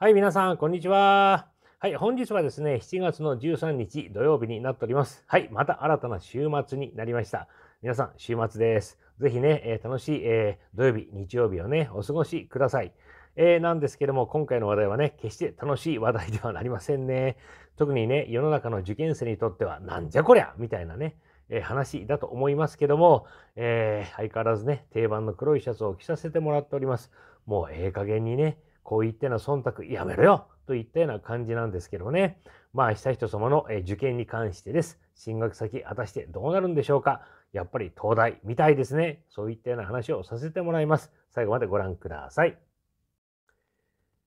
はい、皆さん、こんにちは。はい、本日はですね、7月の13日土曜日になっております。はい、また新たな週末になりました。皆さん、週末です。ぜひね、えー、楽しい、えー、土曜日、日曜日をね、お過ごしください。えー、なんですけども、今回の話題はね、決して楽しい話題ではなりませんね。特にね、世の中の受験生にとっては、なんじゃこりゃみたいなね、え話だと思いますけども、え相変わらずね、定番の黒いシャツを着させてもらっております。もうええ加減にね、こういったような忖度やめろよといったような感じなんですけどね。まあ、悠仁さまの受験に関してです。進学先、果たしてどうなるんでしょうか。やっぱり東大みたいですね。そういったような話をさせてもらいます。最後までご覧ください。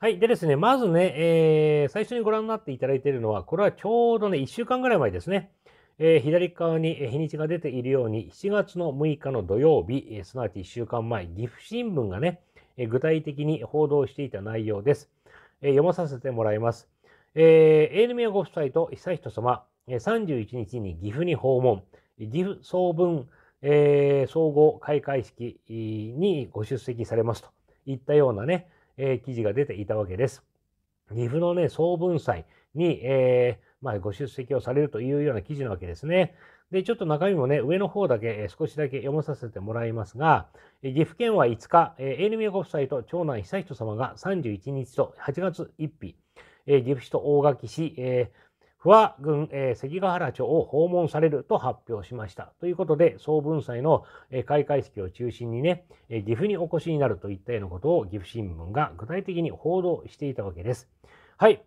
はい。でですね、まずね、えー、最初にご覧になっていただいているのは、これはちょうどね、1週間ぐらい前ですね。えー、左側に日にちが出ているように、7月の6日の土曜日、えー、すなわち1週間前、岐阜新聞がね、具体的に報道していた内容です。読まさせてもらいます。えー、エイルミアご夫妻と悠仁さま、31日に岐阜に訪問、岐阜総分、えー、総合開会式にご出席されますといったようなね、えー、記事が出ていたわけです。岐阜のね、総文祭に、えーまあ、ご出席をされるというような記事なわけですね。で、ちょっと中身もね、上の方だけ少しだけ読まさせてもらいますが、岐阜県は5日、エールミご夫妻と長男悠仁さまが31日と8月1日、岐阜市と大垣市、えー、不破郡、えー、関ヶ原町を訪問されると発表しました。ということで、総文祭の開会式を中心にね、岐阜にお越しになるといったようなことを岐阜新聞が具体的に報道していたわけです。はい。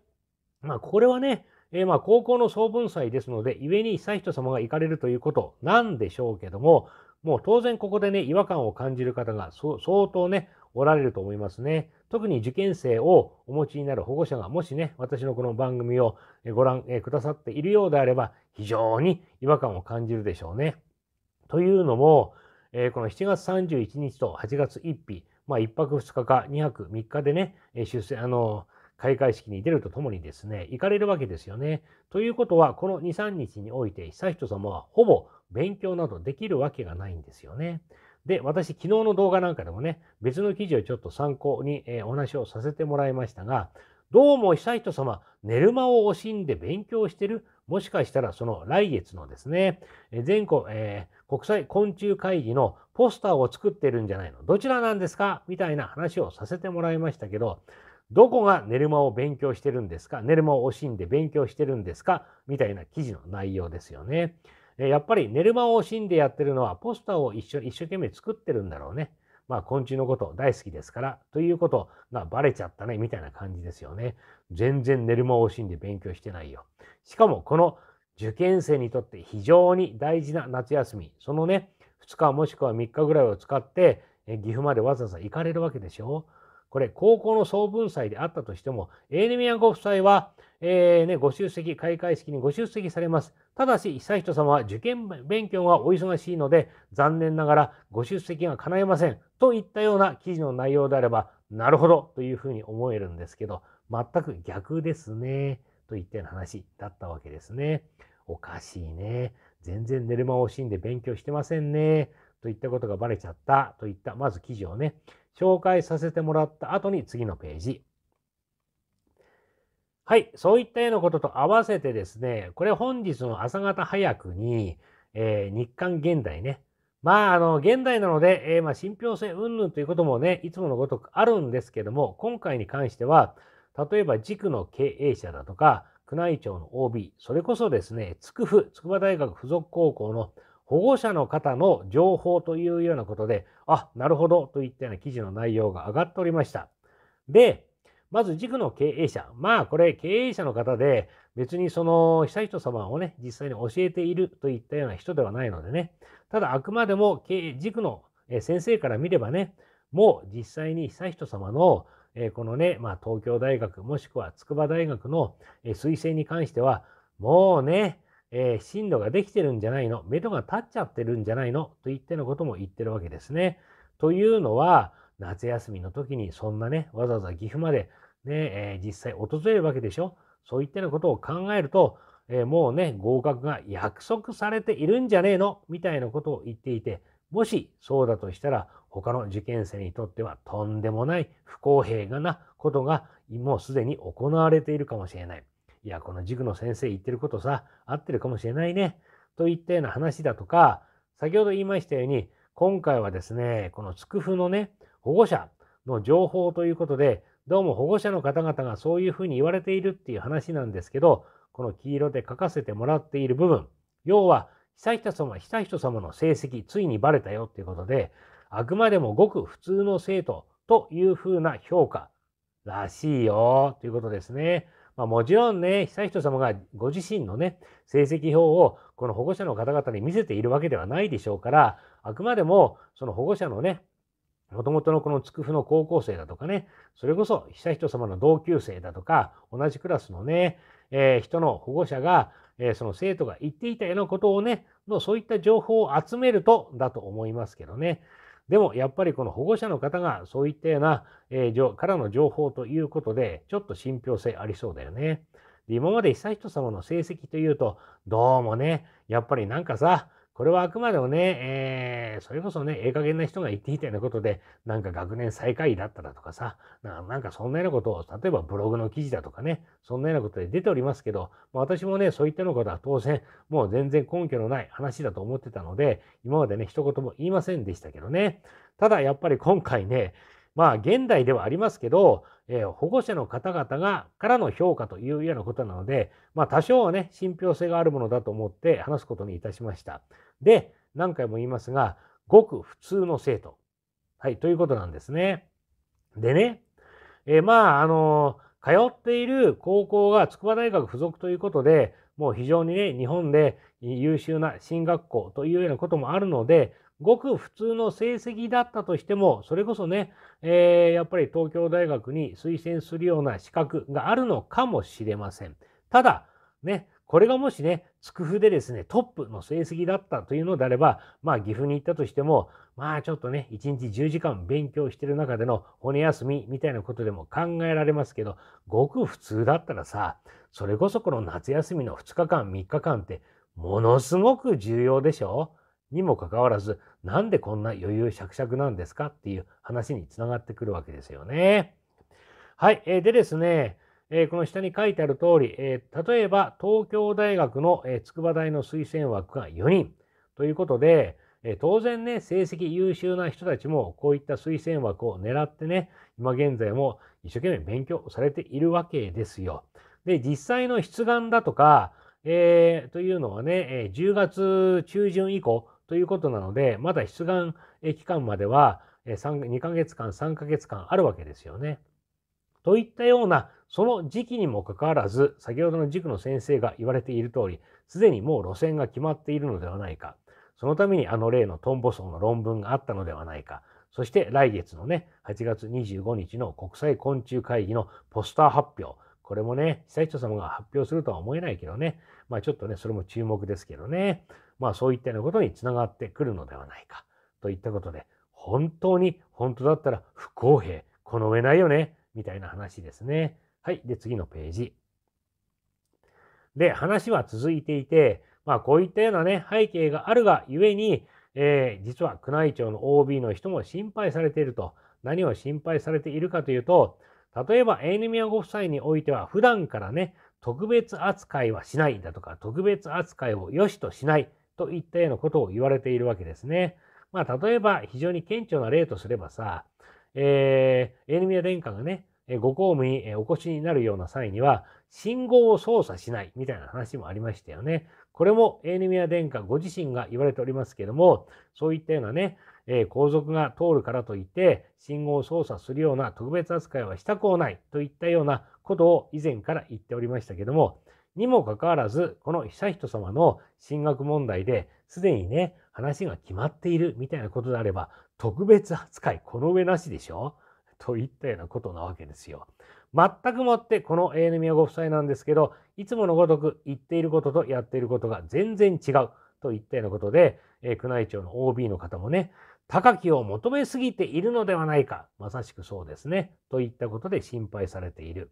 まあ、これはね、えー、まあ高校の総文祭ですので、故に悠仁さまが行かれるということなんでしょうけども、もう当然ここでね、違和感を感じる方が相当ね、おられると思いますね。特に受験生をお持ちになる保護者が、もしね、私のこの番組をご覧くださっているようであれば、非常に違和感を感じるでしょうね。というのも、えー、この7月31日と8月1日、まあ、1泊2日か2泊3日でね、出世、あの、開会式に出るとともにですね、行かれるわけですよね。ということは、この2、3日において悠仁さまはほぼ勉強などできるわけがないんですよね。で、私、昨日の動画なんかでもね、別の記事をちょっと参考に、えお話をさせてもらいましたが、どうも悠仁さま、寝る間を惜しんで勉強してる、もしかしたらその来月のですね、全国、えー、国際昆虫会議のポスターを作ってるんじゃないのどちらなんですかみたいな話をさせてもらいましたけど、どこが寝る間を勉強してるんですか寝る間を惜しんで勉強してるんですかみたいな記事の内容ですよね。やっぱり寝る間を惜しんでやってるのはポスターを一一生懸命作ってるんだろうね。まあ昆虫のこと大好きですからということがバレちゃったねみたいな感じですよね。全然寝る間を惜しんで勉強してないよ。しかもこの受験生にとって非常に大事な夏休み。そのね、2日もしくは3日ぐらいを使って岐阜までわざわざ行かれるわけでしょ。う。これ、高校の総文祭であったとしても、エーレミアご夫妻は、えー、ね、ご出席、開会式にご出席されます。ただし、悠仁さまは受験勉強がお忙しいので、残念ながらご出席が叶いません。といったような記事の内容であれば、なるほどというふうに思えるんですけど、全く逆ですね。といったような話だったわけですね。おかしいね。全然寝る間を惜しんで勉強してませんね。といったことがバレちゃったといった、まず記事をね、紹介させてもらった後に次のページ。はい、そういったようなことと合わせてですね、これ本日の朝方早くに、えー、日刊現代ね、まあ、あの、現代なので、えー、まあ、信憑性云々ということもね、いつものごとくあるんですけども、今回に関しては、例えば塾の経営者だとか、宮内庁の OB、それこそですね、筑府、筑波大学附属高校の保護者の方の情報というようなことで、あ、なるほどといったような記事の内容が上がっておりました。で、まず塾の経営者。まあこれ経営者の方で別にその悠仁さまをね、実際に教えているといったような人ではないのでね。ただあくまでも塾の先生から見ればね、もう実際に悠仁さまのこのね、まあ、東京大学もしくは筑波大学の推薦に関しては、もうね、えー、進路ができてるんじゃないの目処が立っちゃってるんじゃないのといってのことも言ってるわけですね。というのは夏休みの時にそんなねわざわざ岐阜までね、ねえー、実際訪れるわけでしょそういったようなことを考えると、えー、もうね合格が約束されているんじゃねえのみたいなことを言っていてもしそうだとしたら他の受験生にとってはとんでもない不公平がなことがもうすでに行われているかもしれない。いや、この塾の先生言ってることさ、合ってるかもしれないね、といったような話だとか、先ほど言いましたように、今回はですね、このつくふのね、保護者の情報ということで、どうも保護者の方々がそういうふうに言われているっていう話なんですけど、この黄色で書かせてもらっている部分、要は、悠仁様、悠仁さまの成績、ついにバレたよっていうことで、あくまでもごく普通の生徒というふうな評価らしいよということですね。まあ、もちろんね、悠仁さまがご自身のね、成績表をこの保護者の方々に見せているわけではないでしょうから、あくまでもその保護者のね、もともとのこの筑布の高校生だとかね、それこそ悠仁さまの同級生だとか、同じクラスのね、えー、人の保護者が、えー、その生徒が言っていたようなことをね、のそういった情報を集めるとだと思いますけどね。でもやっぱりこの保護者の方がそういったような、えー、からの情報ということで、ちょっと信憑性ありそうだよね。で今まで悠仁様の成績というと、どうもね、やっぱりなんかさ、これはあくまでもね、えー、それこそね、ええ加減な人が言ってきたようなことで、なんか学年最下位だっただとかさ、なんかそんなようなことを、例えばブログの記事だとかね、そんなようなことで出ておりますけど、まあ、私もね、そういったようなことは当然、もう全然根拠のない話だと思ってたので、今までね、一言も言いませんでしたけどね。ただやっぱり今回ね、まあ、現代ではありますけど、えー、保護者の方々が、からの評価というようなことなので、まあ、多少はね、信憑性があるものだと思って話すことにいたしました。で、何回も言いますが、ごく普通の生徒。はい、ということなんですね。でね、えー、まあ、あの通っている高校が筑波大学附属ということで、もう非常にね、日本で優秀な進学校というようなこともあるので、ごく普通の成績だったとしても、それこそね、えー、やっぱり東京大学に推薦するような資格があるのかもしれません。ただ、ね、これがもしね、つくふでですね、トップの成績だったというのであれば、まあ岐阜に行ったとしても、まあちょっとね、1日10時間勉強してる中での骨休みみたいなことでも考えられますけど、ごく普通だったらさ、それこそこの夏休みの2日間、3日間って、ものすごく重要でしょにもかかわらず、なんでこんな余裕しゃくしゃくなんですかっていう話につながってくるわけですよね。はい。えー、でですね、えー、この下に書いてある通り、えー、例えば東京大学の、え筑波大の推薦枠が4人ということで、え当然ね、成績優秀な人たちもこういった推薦枠を狙ってね、今現在も一生懸命勉強されているわけですよ。で、実際の出願だとか、えー、というのはね、10月中旬以降、ということなので、まだ出願期間までは2ヶ月間、3ヶ月間あるわけですよね。といったような、その時期にもかかわらず、先ほどの塾の先生が言われている通り、すでにもう路線が決まっているのではないか。そのためにあの例のトンボ層の論文があったのではないか。そして来月のね、8月25日の国際昆虫会議のポスター発表。これもね、久人様が発表するとは思えないけどね。まあちょっとね、それも注目ですけどね。まあそういったようなことにつながってくるのではないかといったことで、本当に本当だったら不公平、この上ないよね、みたいな話ですね。はい。で、次のページ。で、話は続いていて、まあこういったようなね、背景があるがゆえに、えー、実は宮内庁の OB の人も心配されていると。何を心配されているかというと、例えば、エイヌミアご夫妻においては、普段からね、特別扱いはしないだとか、特別扱いを良しとしないといったようなことを言われているわけですね。まあ、例えば、非常に顕著な例とすればさ、えー、エルミア殿下がね、ご公務にお越しになるような際には、信号を操作しないみたいな話もありましたよね。これもエーネミア殿下ご自身が言われておりますけども、そういったようなね、え皇族が通るからといって、信号を操作するような特別扱いはしたくないといったようなことを以前から言っておりましたけども、にもかかわらず、この悠仁様の進学問題ですでにね、話が決まっているみたいなことであれば、特別扱い、この上なしでしょといったようなことなわけですよ。全くもってこの永宮ご夫妻なんですけど、いつものごとく言っていることとやっていることが全然違うといったようなことで、え宮内庁の OB の方もね、高きを求めすぎているのではないか、まさしくそうですね、といったことで心配されている。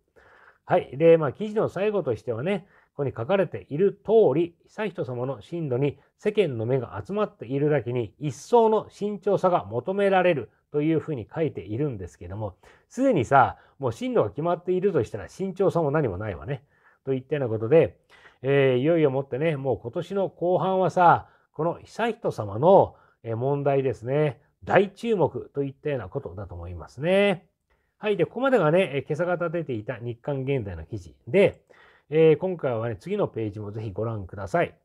はい。で、まあ、記事の最後としてはね、ここに書かれている通り、悠仁さまの進路に世間の目が集まっているだけに、一層の慎重さが求められるというふうに書いているんですけども、すでにさ、もう進路が決まっているとしたら慎重さも何もないわね。といったようなことで、えー、いよいよもってね、もう今年の後半はさ、この悠仁さまの問題ですね、大注目といったようなことだと思いますね。はい。で、ここまでがね、今朝方出ていた日刊現代の記事で、えー、今回はね、次のページもぜひご覧ください。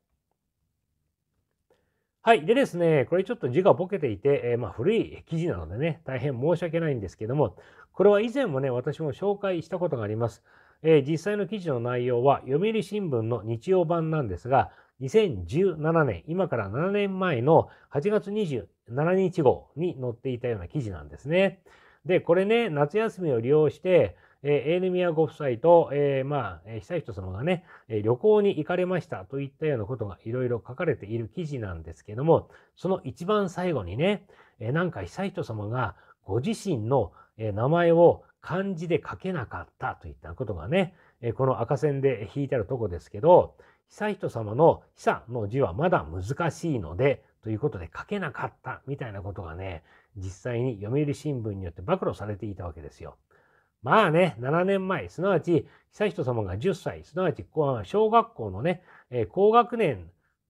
はい。でですね、これちょっと字がボケていて、えー、まあ、古い記事なのでね、大変申し訳ないんですけども、これは以前もね、私も紹介したことがあります。えー、実際の記事の内容は、読売新聞の日曜版なんですが、2017年、今から7年前の8月27日号に載っていたような記事なんですね。で、これね、夏休みを利用して、えー、エーネミアご夫妻と、えー、まあ、悠仁さまがね、旅行に行かれましたといったようなことがいろいろ書かれている記事なんですけども、その一番最後にね、えー、なんか悠仁さまがご自身の名前を漢字で書けなかったといったことがね、この赤線で引いてあるとこですけど、悠仁さまの「久」の字はまだ難しいのでということで書けなかったみたいなことがね、実際に読売新聞によって暴露されていたわけですよ。まあね、7年前、すなわち悠仁さまが10歳、すなわち小学校のね、えー、高学年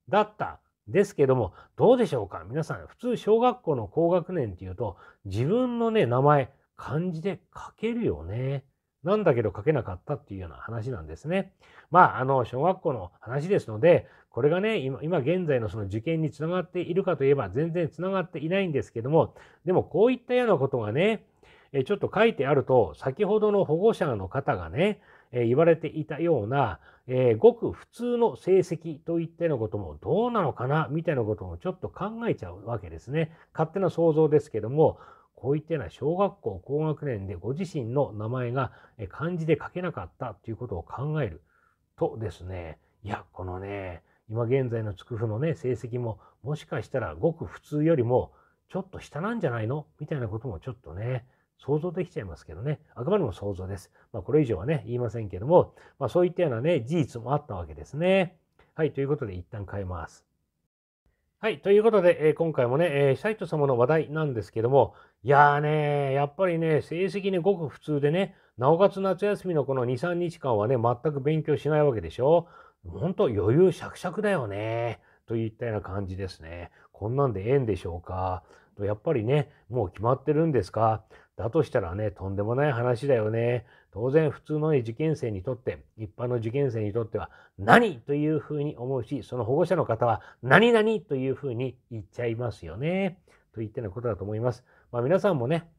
だったですけども、どうでしょうか皆さん、普通小学校の高学年っていうと、自分のね、名前、漢字で書けるよね。なんだけど書けなかったっていうような話なんですね。まあ、あの、小学校の話ですので、これがね、今今現在のその受験につながっているかといえば全然つながっていないんですけども、でもこういったようなことがね、えちょっと書いてあると、先ほどの保護者の方がね、え言われていたような、えー、ごく普通の成績といったようなこともどうなのかなみたいなこともちょっと考えちゃうわけですね。勝手な想像ですけども、こういったような小学校高学年でご自身の名前が漢字で書けなかったということを考えるとですね、いや、このね、今現在の筑布のね、成績ももしかしたらごく普通よりもちょっと下なんじゃないのみたいなこともちょっとね、想像できちゃいますけどね。あくまでも想像です。まあこれ以上はね、言いませんけども、まあそういったようなね、事実もあったわけですね。はい、ということで一旦変えます。はい、ということで、えー、今回もね、えー、ャイト様の話題なんですけども、いやーねやっぱりね、成績ね、ごく普通でね、なおかつ夏休みのこの2、3日間はね、全く勉強しないわけでしょ。んと余裕しゃくしゃくだよね。といったような感じですね。こんなんでええんでしょうか。とやっぱりね、もう決まってるんですか。だとしたらね、とんでもない話だよね。当然、普通の、ね、受験生にとって、一般の受験生にとっては、何というふうに思うし、その保護者の方は、何々というふうに言っちゃいますよね。といったようなことだと思います。まあ、皆さんもね、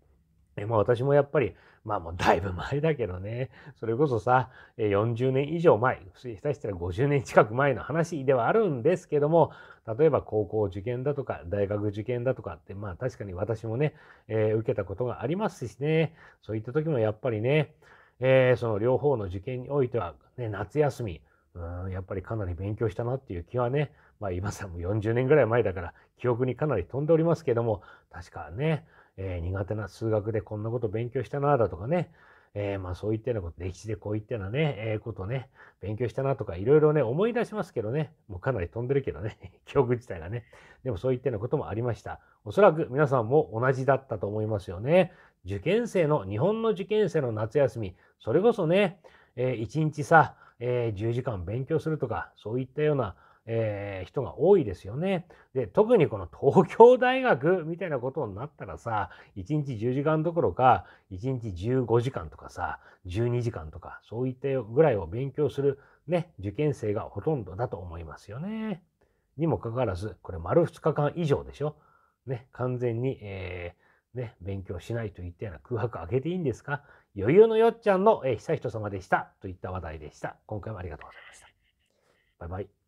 えまあ、私もやっぱりまあもうだいぶ前だけどね。それこそさ、40年以上前、下手したら50年近く前の話ではあるんですけども、例えば高校受験だとか、大学受験だとかって、まあ確かに私もね、えー、受けたことがありますしね、そういった時もやっぱりね、えー、その両方の受験においては、ね、夏休み、うんやっぱりかなり勉強したなっていう気はね、まあ今さも40年ぐらい前だから記憶にかなり飛んでおりますけども、確かね、えー、苦手な数学でこんなこと勉強したなだとかね、えー、まあそういったようなこと、歴史でこういったようなね、えー、ことね、勉強したなとか、いろいろね、思い出しますけどね、もうかなり飛んでるけどね、記 憶自体がね。でもそういったようなこともありました。おそらく皆さんも同じだったと思いますよね。受験生の、日本の受験生の夏休み、それこそね、えー、1日さ、えー、10時間勉強するとか、そういったような、えー、人が多いですよね。で、特にこの東京大学みたいなことになったらさ、1日10時間どころか、1日15時間とかさ、12時間とか、そういったぐらいを勉強するね、受験生がほとんどだと思いますよね。にもかかわらず、これ丸2日間以上でしょ。ね、完全に、えー、ね、勉強しないといったような空白開けていいんですか余裕のよっちゃんの、えー、悠仁さまでしたといった話題でした。今回もありがとうございました。バイバイ。